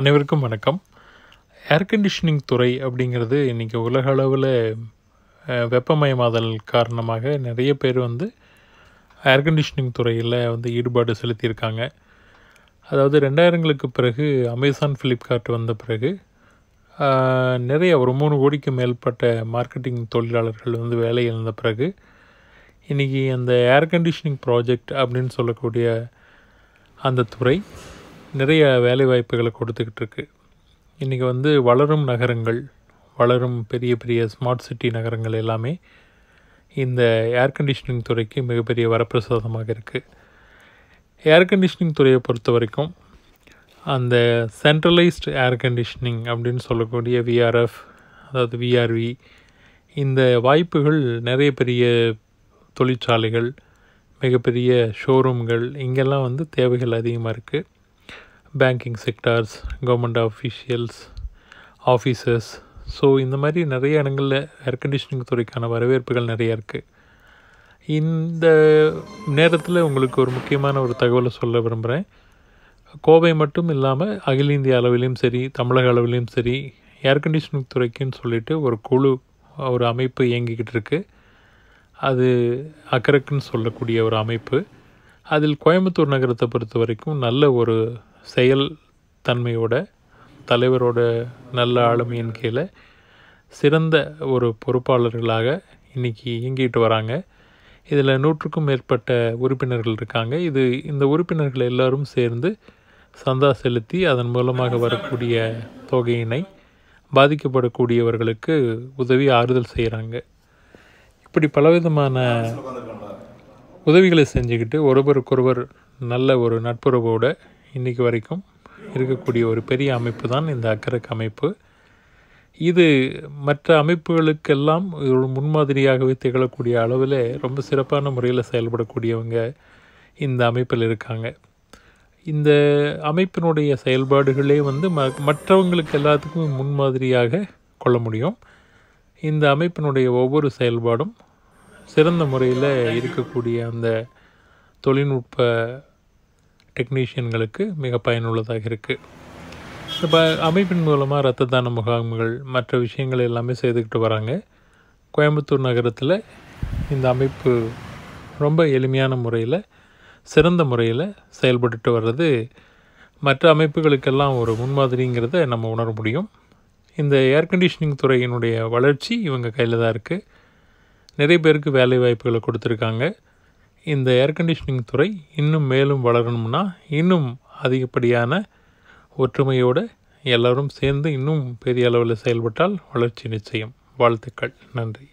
அனைவருக்கும் வணக்கம் air conditioning துறை அப்படிங்கிறது இன்றைக்கி உலக அளவில் வெப்பமயமாதல் காரணமாக நிறைய பேர் வந்து ஏர் கண்டிஷனிங் துறையில் வந்து ஈடுபாடு செலுத்தியிருக்காங்க அதாவது ரெண்டாயிரங்களுக்கு பிறகு அமேசான் ஃப்ளிப்கார்ட் வந்த பிறகு நிறைய ஒரு மூணு கோடிக்கு மேற்பட்ட மார்க்கெட்டிங் தொழிலாளர்கள் வந்து வேலை இழந்த பிறகு இன்றைக்கி அந்த ஏர் கண்டிஷனிங் ப்ராஜெக்ட் அப்படின்னு சொல்லக்கூடிய அந்த துறை நிறைய வேலைவாய்ப்புகளை கொடுத்துக்கிட்டு இருக்கு இன்றைக்கி வந்து வளரும் நகரங்கள் வளரும் பெரிய பெரிய ஸ்மார்ட் சிட்டி நகரங்கள் எல்லாமே இந்த ஏர் கண்டிஷனிங் துறைக்கு மிகப்பெரிய வரப்பிரசாதமாக இருக்குது ஏர் கண்டிஷனிங் துறையை பொறுத்த வரைக்கும் அந்த சென்ட்ரலைஸ்டு ஏர் கண்டிஷனிங் அப்படின்னு சொல்லக்கூடிய விஆர்எஃப் அதாவது விஆர்வி இந்த வாய்ப்புகள் நிறைய பெரிய தொழிற்சாலைகள் மிகப்பெரிய ஷோரூம்கள் இங்கெல்லாம் வந்து தேவைகள் அதிகமாக இருக்குது banking sectors government officials officers so இந்த மாதிரி நிறைய இடங்களில் ஏர் கண்டிஷனிங் துறைக்கான வரவேற்புகள் நிறையா இருக்குது இந்த நேரத்தில் உங்களுக்கு ஒரு முக்கியமான ஒரு தகவலை சொல்ல விரும்புகிறேன் கோவை மட்டும் இல்லாமல் அகில இந்திய அளவிலையும் சரி தமிழக அளவிலையும் சரி ஏர் கண்டிஷனிங் துறைக்குன்னு சொல்லிட்டு ஒரு குழு ஒரு அமைப்பு இயங்கிக்கிட்டு இருக்குது அது அக்கறக்குன்னு சொல்லக்கூடிய ஒரு அமைப்பு அதில் கோயம்புத்தூர் நகரத்தை பொறுத்த வரைக்கும் நல்ல ஒரு செயல் தன்மையோட தலைவரோட நல்ல ஆளுமையின் கீழே சிறந்த ஒரு பொறுப்பாளர்களாக இன்றைக்கி இயங்கிட்டு வராங்க இதில் நூற்றுக்கும் மேற்பட்ட உறுப்பினர்கள் இருக்காங்க இது இந்த உறுப்பினர்கள் எல்லோரும் சேர்ந்து சந்தா செலுத்தி அதன் மூலமாக வரக்கூடிய தொகையினை பாதிக்கப்படக்கூடியவர்களுக்கு உதவி ஆறுதல் செய்கிறாங்க இப்படி பலவிதமான உதவிகளை செஞ்சுக்கிட்டு ஒருவருக்கொருவர் நல்ல ஒரு நட்புறவோடு இன்றைக்கு வரைக்கும் இருக்கக்கூடிய ஒரு பெரிய அமைப்பு தான் இந்த அக்கரக் அமைப்பு இது மற்ற அமைப்புகளுக்கெல்லாம் ஒரு முன்மாதிரியாகவே திகழக்கூடிய அளவில் ரொம்ப சிறப்பான முறையில் செயல்படக்கூடியவங்க இந்த அமைப்பில் இருக்காங்க இந்த அமைப்பினுடைய செயல்பாடுகளே வந்து ம மற்றவங்களுக்கு எல்லாத்துக்கும் முன்மாதிரியாக கொள்ள முடியும் இந்த அமைப்பினுடைய ஒவ்வொரு செயல்பாடும் சிறந்த முறையில் இருக்கக்கூடிய அந்த தொழில்நுட்ப டெக்னீஷியன்களுக்கு மிக பயனுள்ளதாக இருக்குது இப்போ அமைப்பின் மூலமாக ரத்த தான முகாம்கள் மற்ற விஷயங்கள் எல்லாமே செய்துக்கிட்டு வராங்க கோயம்புத்தூர் நகரத்தில் இந்த அமைப்பு ரொம்ப எளிமையான முறையில் சிறந்த முறையில் செயல்பட்டுட்டு வர்றது மற்ற அமைப்புகளுக்கெல்லாம் ஒரு முன்மாதிரிங்கிறத நம்ம உணர முடியும் இந்த ஏர் கண்டிஷனிங் துறையினுடைய வளர்ச்சி இவங்க கையில் தான் இருக்குது நிறைய பேருக்கு வேலை வாய்ப்புகளை கொடுத்துருக்காங்க இந்த ஏர் கண்டிஷனிங் துறை இன்னும் மேலும் வளரணும்னா இன்னும் அதிகப்படியான ஒற்றுமையோடு எல்லோரும் சேர்ந்து இன்னும் பெரிய அளவில் செயல்பட்டால் வளர்ச்சி நிச்சயம் வாழ்த்துக்கள் நன்றி